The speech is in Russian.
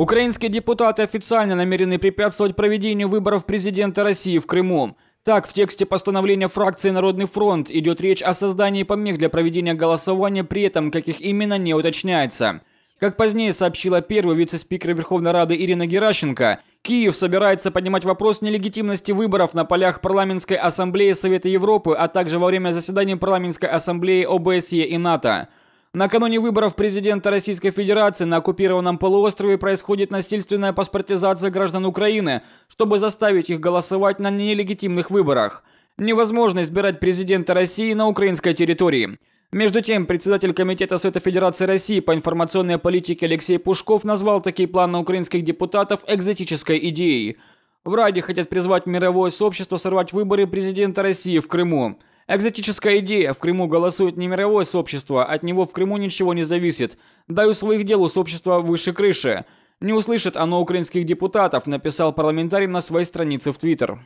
Украинские депутаты официально намерены препятствовать проведению выборов президента России в Крыму. Так, в тексте постановления фракции «Народный фронт» идет речь о создании помех для проведения голосования, при этом каких именно не уточняется. Как позднее сообщила первый вице-спикер Верховной Рады Ирина Геращенко, Киев собирается поднимать вопрос нелегитимности выборов на полях Парламентской Ассамблеи Совета Европы, а также во время заседания Парламентской Ассамблеи ОБСЕ и НАТО – Накануне выборов президента Российской Федерации на оккупированном полуострове происходит насильственная паспортизация граждан Украины, чтобы заставить их голосовать на нелегитимных выборах. Невозможно избирать президента России на украинской территории. Между тем, председатель Комитета Совета Федерации России по информационной политике Алексей Пушков назвал такие планы украинских депутатов экзотической идеей. В Раде хотят призвать мировое сообщество сорвать выборы президента России в Крыму. Экзотическая идея. В Крыму голосует не мировое сообщество, от него в Крыму ничего не зависит. Даю своих дел у сообщества выше крыши. Не услышит оно украинских депутатов, написал парламентарий на своей странице в Твиттер.